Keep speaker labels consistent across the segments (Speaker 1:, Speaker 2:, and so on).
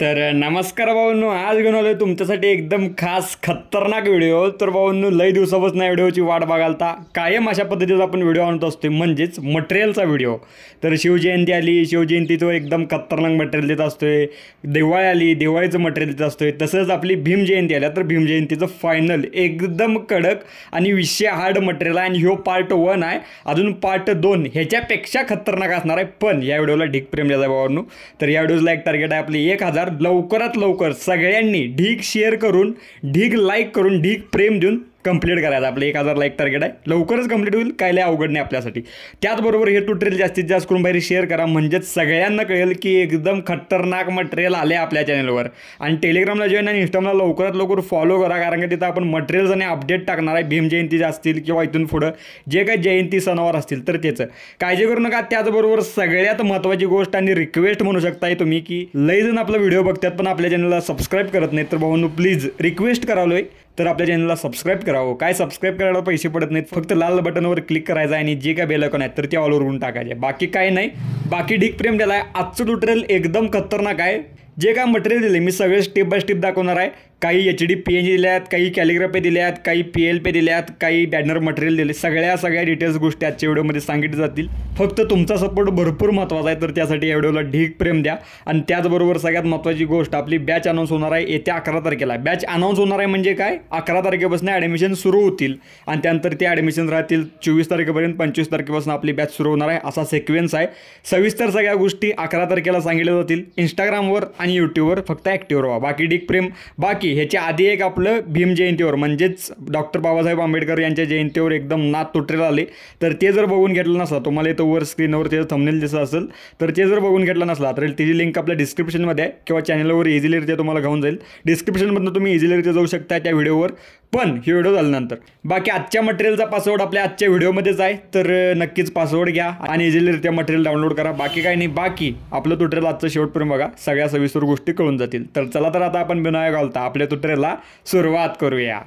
Speaker 1: तर नमस्कार भाऊंनो आज घेऊन आलो तुमच्यासाठी एकदम खास खतरनाक व्हिडिओ तर भाऊंनो लई दिवसापासून या व्हिडिओची वाट बघालता कायम अशा पद्धतीचा आपण व्हिडिओ आणत असतो म्हणजेच मटेरियलचा व्हिडिओ तर शिवजयंती आली शिवजयंतीचं एकदम खतरनाक मटेरियल देत असतोय दिवाळी आली दिवाळीचं मटेरियल देत असतोय तसंच आपली भीमजयंती आल्या तर भीमजयंतीचं फायनल एकदम कडक आणि विषय हार्ड मटेरियल आहे आणि ह्यो पार्ट वन आहे अजून पार्ट दोन ह्याच्यापेक्षा खतरनाक असणार आहे पण या व्हिडिओला ढीक प्रेम द्यायचा भावांनो तर या व्हिडिओला एक टार्गेट आहे आपली एक हजार लवकरात लवकर सगळ्यांनी ढीक शेअर करून ढीक लाईक करून ढीक प्रेम देऊन कंप्लीट करायचं आपलं एक हजार एक टार्गेट आहे लवकरच कंप्लीट होईल काय लाही अवघड नाही आपल्यासाठी त्याचबरोबर हे ट्युटोरियल जास्तीत जास्त करून बाहेर शेअर करा म्हणजेच सगळ्यांना कळेल की एकदम खतरनाक मटेरियल आले आपल्या चॅनलवर आणि टेलिग्रामला जॉईन आणि इंस्टामला लवकरात लवकर फॉलो करा कारण की तिथं आपण मटेरियल्स आणि अपडेट टाकणार आहे भीम जे असतील किंवा इथून पुढं जे काही जयंती सणावर असतील तर त्याचं काळजी करू नका त्याचबरोबर सगळ्यात महत्त्वाची गोष्ट आणि रिक्वेस्ट म्हणू शकताय तुम्ही की लय जण आपला व्हिडिओ बघतात पण आपल्या चॅनलला सबस्क्राईब करत नाही तर भाऊ प्लीज रिक्वेस्ट करालोय तर आपल्या चॅनलला सबस्क्राईब करावं काय सबस्क्राईब करायला पैसे पडत नाहीत फक्त लाल बटनवर क्लिक करायचं आहे आणि जे काय बेलकॉन आहे तर ते ऑलवर ऑलवरून टाकायचे बाकी काय नाही बाकी ढीक प्रेम दिला आजचं ट्युटोरियल एकदम खतरनाक आहे जे काय मटेरियल दिले मी सगळे स्टेप बाय स्टेप दाखवणार आहे काही H D P N G आहेत काही कॅलिग्राफी आहेत काही पी एल पे आहेत काही बॅनर मटेरियल दिले सगळ्या सगळ्या डिटेल्स गोष्टी आजच्या व्हिडिओमध्ये सांगितल्या जातील फक्त तुमचा सपोर्ट भरपूर महत्त्वाचा आहे तर त्यासाठी या व्हिडिओला ढीक प्रेम द्या आणि त्याचबरोबर सगळ्यात महत्त्वाची गोष्ट आपली बॅच अनाऊन्स होणार आहे येत्या अकरा तारखेला बॅच अनाऊन्स होणार आहे म्हणजे काय अकरा तारखेपासून ॲडमिशन सुरू होतील आणि त्यानंतर ते ॲडमिशन राहतील चोवीस तारखेपर्यंत पंचवीस तारखेपासून आपली बॅच सुरू होणार आहे असा सिक्वेन्स आहे सविस्तर सगळ्या गोष्टी अकरा तारखेला सांगितल्या जातील इंस्टाग्रामवर आणि यूट्यूबवर फक्त ॲक्टिव्ह राहा बाकी ढीक प्रेम बाकी बाकी ह्याच्या आधी एक आपलं भीम जयंतीवर म्हणजेच डॉक्टर बाबासाहेब आंबेडकर यांच्या जयंतीवर एकदम नात तुटलेला आले तर ते जर बघून घेतलं नसला तुम्हाला इथं वर स्क्रीनवर त्याचं थंबनेल दिसत असेल तर ते जर बघून घेतलं नसला तर त्याची लिंक आपल्या डिस्क्रिप्शनमध्ये आहे किंवा चॅनलवर इझिलीरित्या तुम्हाला घेऊन जाईल डिस्क्रिप्शनमधून तुम्ही इझिलीरित्या जाऊ शकता त्या व्हिडिओवर पण ही व्हिडिओ झाल्यानंतर बाकी आजच्या मटेरियलचा पासवर्ड आपल्या आजच्या व्हिडिओमध्येच आहे तर नक्कीच पासवर्ड घ्या आणि इझिलीरित्या मटेरियल डाउनलोड करा बाकी काही नाही बाकी आपलं तुटरेला आजचं शेवटपर्यंत बघा सगळ्या सविस्तर गोष्टी कळून जातील तर चला तर आता आपण बिनाय घालता आपल्या तुटरेला सुरुवात करूया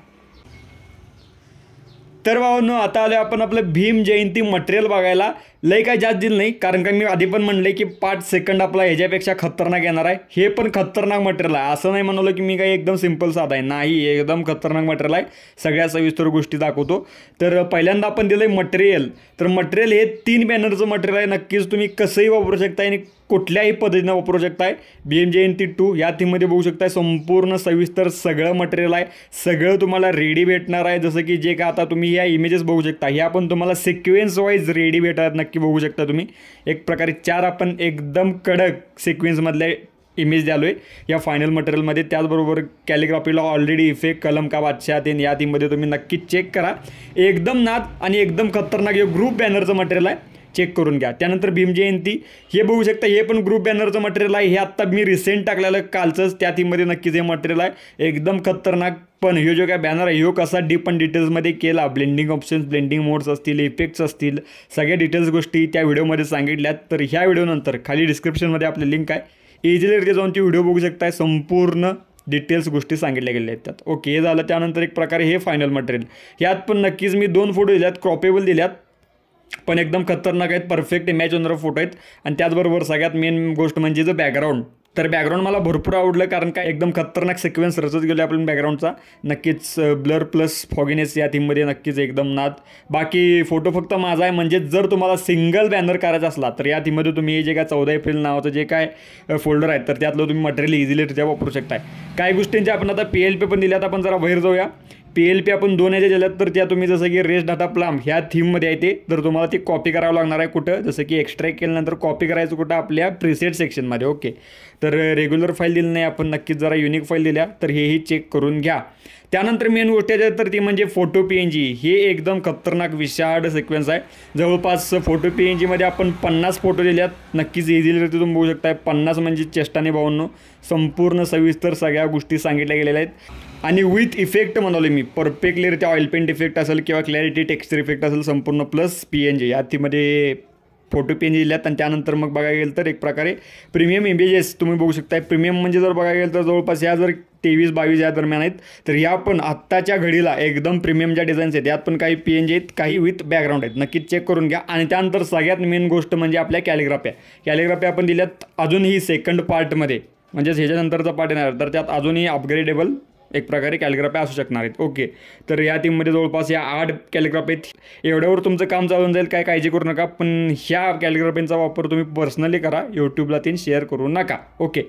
Speaker 1: तर भावांनो आता आलो आपण आपलं भीम जयंती मटेरियल बघायला लई काय जास्त दिलं नाही कारण का मी आधी पण म्हणले की पाच सेकंड आपला ह्याच्यापेक्षा खतरनाक येणार आहे हे पण खतरनाक मटेरियल आहे असं नाही म्हणवलं की मी काही एकदम सिम्पल साधा आहे नाही एकदम खतरनाक मटेरियल आहे सगळ्या सविस्तर गोष्टी दाखवतो तर पहिल्यांदा आपण दिलं आहे मटेरियल तर मटेरियल हे तीन बॅनरचं मटेरियल आहे नक्कीच तुम्ही कसंही वापरू शकता आणि कुठल्याही पद्धतीनं वापरू शकताय बी एम टी टू या थीममध्ये बघू शकताय संपूर्ण सविस्तर सगळं मटेरियल आहे सगळं तुम्हाला रेडी भेटणार आहे जसं की जे का आता तुम्ही या इमेजेस बघू शकता ह्या पण तुम्हाला सिक्वेन्स वाईज रेडी भेटणार नक्की नक्की बघू शकता तुम्ही एक प्रकारे चार आपण एकदम कडक सिक्वेन्समधले इमेज द्यालो आहे या फायनल मटेरियलमध्ये त्याचबरोबर कॅलिग्राफीला ऑलरेडी इफेक्ट कलम का बादशाह ते या थीममध्ये तुम्ही नक्की चेक करा एकदम नाद आणि एकदम खतरनाक हे ग्रुप बॅनरचं मटेरियल आहे चेक करून घ्या त्यानंतर भीमजयंती हे बघू शकता हे पण ग्रुप बॅनरचं मटेरियल आहे हे आत्ता मी रिसेंट टाकलेलं कालचंच त्या थीममध्ये नक्कीच हे मटेरियल आहे एकदम खतरनाक पण हे जो काय बॅनर आहे हो कसा डीप पण डिटेल्समध्ये केला ब्लेंडिंग ऑप्शन्स ब्लेंडिंग मोड्स असतील इफेक्ट्स असतील सगळ्या डिटेल्स गोष्टी त्या व्हिडिओमध्ये सांगितल्यात तर ह्या व्हिडिओनंतर खाली डिस्क्रिप्शनमध्ये आपलं लिंक आहे इझिली जाऊन ती व्हिडिओ बघू शकताय संपूर्ण डिटेल्स गोष्टी सांगितल्या गेल्या आहेत त्यात ओके हे झालं त्यानंतर एक प्रकारे हे फायनल मटेरियल यात पण नक्कीच मी दोन फोटो दिल्यात क्रॉपेबल दिल्यात पण एकदम खतरनाक आहेत परफेक्ट इमॅज होणारा फोटो आहेत आणि त्याचबरोबर सगळ्यात मेन गोष्ट म्हणजे जो बॅकग्राऊंड तर बॅकग्राऊंड मला भरपूर आवडलं कारण काय एकदम खतरनाक सिक्वेन्स रचत गेलो आपण बॅकग्राऊंडचा नक्कीच ब्लर प्लस फॉगिनेस या थीममध्ये नक्कीच एकदम नाद बाकी फोटो फक्त माझा आहे म्हणजे जर तुम्हाला सिंगल बॅनर करायचा असला तर या थीममध्ये तुम्ही जे काय चौदा एप्रिल नावाचं जे काय फोल्डर आहे तर त्यातलं तुम्ही मटेरियल इझिली रित्या वापरू शकताय काही गोष्टींच्या आपण आता पी एल पी पण दिल्यात आपण जरा वैर जाऊया पी एल पी आपण दोन याच्या दिल्यात तर त्या तुम्ही जसं की रेस्ट डाटा प्लाम ह्या थीममध्ये आहे ते तर तुम्हाला ती कॉपी करावं लागणार आहे कुठं जसं की एक्स्ट्रॅक्ट केल्यानंतर कॉपी करायचं कुठं आपल्या प्रिसेट सेक्शनमध्ये ओके तर रेग्युलर फाईल दिली नाही आपण नक्कीच जरा युनिक फाईल दिल्या तर हेही चेक करून घ्या त्यानंतर मेन गोष्ट आहे तर ती म्हणजे फोटो पी एन जी हे एकदम खतरनाक विशाड सिक्वेन्स आहे जवळपास फोटो पी एन जीमध्ये आपण पन्नास फोटो दिल्यात आहेत नक्कीच इझिली तुम्ही बघू शकताय पन्नास म्हणजे चेष्टाने भाऊंनो संपूर्ण सविस्तर सगळ्या गोष्टी सांगितल्या गेलेल्या आहेत आणि विथ इफेक्ट म्हणाले मी परफेक्टली रित्या ऑइल पेंट इफेक्ट असेल किंवा क्लॅरिटी टेक्स्चर इफेक्ट असेल संपूर्ण प्लस पी एन जी या फोटो पेन दिल्यात आणि त्यानंतर मग बघायला गेलं तर एक प्रकारे प्रीमियम इमेजेस तुम्ही बघू शकता प्रीमियम म्हणजे जर बघायला गेलं तर जवळपास या जर तेवीस बावीस या दरम्यान आहेत तर या पण आत्ताच्या घडीला एकदम प्रीमियम ज्या डिझाईन्स आहेत यात पण काही पी एन जे आहेत काही विथ बॅकग्राऊंड आहेत नक्कीच चेक करून घ्या आणि त्यानंतर सगळ्यात मेन गोष्ट म्हणजे आपल्या कॅलिग्राफ्या कॅलिग्राफ्या आपण दिल्यात अजूनही सेकंड पार्टमध्ये म्हणजेच ह्याच्यानंतरचा पार्ट येणार तर त्यात अजूनही अपग्रेडेबल एक प्रकारे कॅलिग्राफी असू शकणार आहेत ओके तर या टीममध्ये जवळपास या आठ कॅलिग्राफीत एवढ्यावर तुमचं काम चालून जाईल काय काळजी करू नका पण ह्या कॅलिग्राफींचा वापर तुम्ही पर्सनली करा यूट्यूबला तीन शेअर करू नका ओके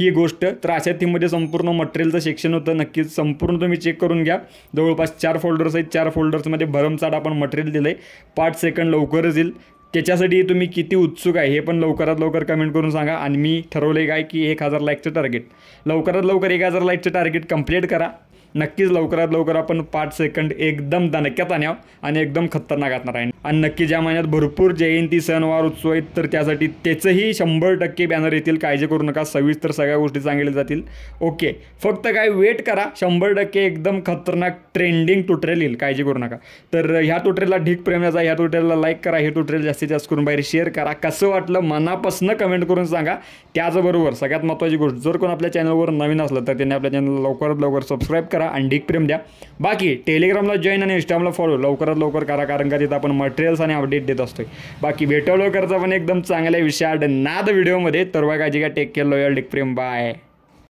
Speaker 1: ही गोष्ट तर अशा थीममध्ये संपूर्ण मटेरियलचं सेक्शन होतं नक्कीच संपूर्ण तुम्ही चेक करून घ्या जवळपास चार फोल्डर्स आहेत चार फोल्डर्समध्ये भरमसाठ आपण मटेरियल दिलं आहे पाच सेकंड लवकरच येईल त्याच्यासाठी तुम्ही किती उत्सुक आहे हे पण लवकरात लवकर कमेंट करून सांगा आणि मी ठरवले काय की एक हजार लाईकचं टार्गेट लवकरात लवकर एक हजार लाईकचं टार्गेट कंप्लीट करा नक्कीच लवकरात लवकर आपण पाच सेकंड एकदम दणक्यात आणाव आणि एकदम खतरनाक असणार आहे आणि नक्की ज्या महिन्यात भरपूर जयंती सणवार उत्सव आहेत तर त्यासाठी त्याचंही शंभर टक्के बॅनर येतील काळजी करू नका सविस्तर सगळ्या गोष्टी चांगल्या जातील ओके फक्त काय वेट करा शंभर टक्के एकदम खतरनाक ट्रेंडिंग ट्युटोरियल येईल काळजी करू नका तर ह्या ट्युटोरियलला ढीक जा ह्या ट्युटोरियलला लाईक करा हे ट्युटोरियल जास्तीत जास्त करून बाहेर शेअर करा कसं वाटलं मनापासनं कमेंट करून सांगा त्याचबरोबर सगळ्यात महत्त्वाची गोष्ट जर कोण आपल्या चॅनलवर नवीन असलं तर त्यांनी आपल्या चॅनलला लवकरात लवकर सबस्क्राईब करा आणि प्रेम द्या बाकी टेलिग्रामला जॉईन आणि इंस्टाग्रामला फॉलो लवकरात लवकर करा कारण का तिथं आपण मटेरियल्स आणि अपडेट देत असतो बाकी भेटवलो करता पण एकदम चांगल्या विषयाड नाद व्हिडिओमध्ये तर बघा जी का टेक केलं डिक प्रेम बाय